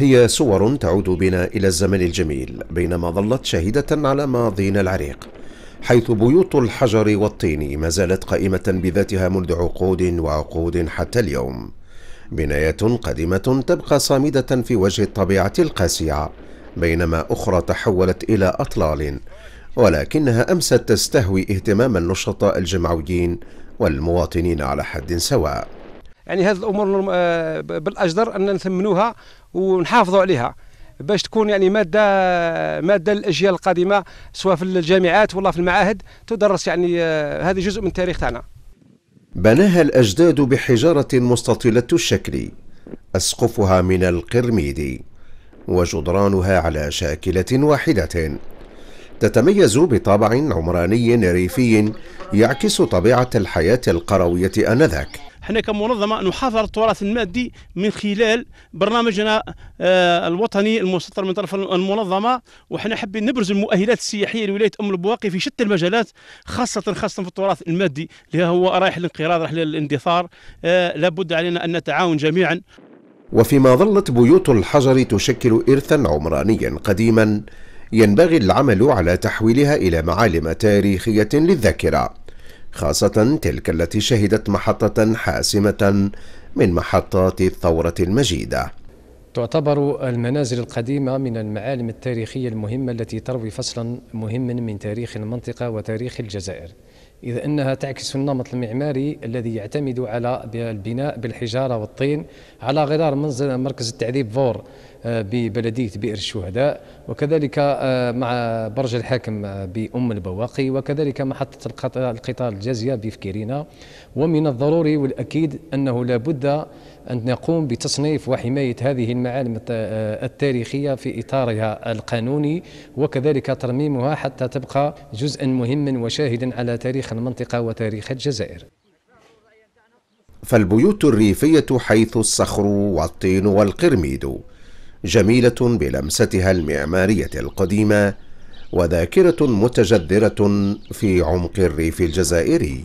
هي صور تعود بنا إلى الزمن الجميل بينما ظلت شاهدة على ماضينا العريق حيث بيوت الحجر والطين ما زالت قائمة بذاتها منذ عقود وعقود حتى اليوم بنايات قديمة تبقى صامدة في وجه الطبيعة القاسية بينما أخرى تحولت إلى أطلال ولكنها أمست تستهوي اهتمام النشطاء الجمعويين والمواطنين على حد سواء يعني هذه الامور آه، بالاجدر ان نثمنوها ونحافظوا عليها باش تكون يعني ماده ماده للاجيال القادمه سواء في الجامعات ولا في المعاهد تدرس يعني آه، هذا جزء من التاريخ تاعنا بناها الاجداد بحجاره مستطيله الشكل اسقفها من القرميد وجدرانها على شاكله واحده تتميز بطابع عمراني ريفي يعكس طبيعه الحياه القرويه انذاك احنا كمنظمه نحافظ على التراث المادي من خلال برنامجنا آه، الوطني المسطر من طرف المنظمه وحنا حابين نبرز المؤهلات السياحيه لولايه ام البواقي في شتى المجالات خاصه خاصه في التراث المادي اللي هو رايح للانقراض رايح للاندثار آه، لابد علينا ان نتعاون جميعا وفيما ظلت بيوت الحجر تشكل إرثا عمرانيا قديما ينبغي العمل على تحويلها إلى معالم تاريخية للذاكرة خاصة تلك التي شهدت محطة حاسمة من محطات الثورة المجيدة تعتبر المنازل القديمة من المعالم التاريخية المهمة التي تروي فصلا مهما من تاريخ المنطقة وتاريخ الجزائر إذ أنها تعكس النمط المعماري الذي يعتمد على البناء بالحجارة والطين على غرار منزل مركز التعذيب فور آه، ببلدية بئر الشهداء وكذلك آه، مع برج الحاكم آه، بأم البواقي وكذلك محطة القطار الجازية بفكيرينا ومن الضروري والأكيد أنه لابد أن نقوم بتصنيف وحماية هذه المعالم التاريخية في إطارها القانوني وكذلك ترميمها حتى تبقى جزءا مهما وشاهدا على تاريخ المنطقة وتاريخ الجزائر فالبيوت الريفية حيث الصخر والطين والقرميد جميلة بلمستها المعمارية القديمة وذاكرة متجذرة في عمق الريف الجزائري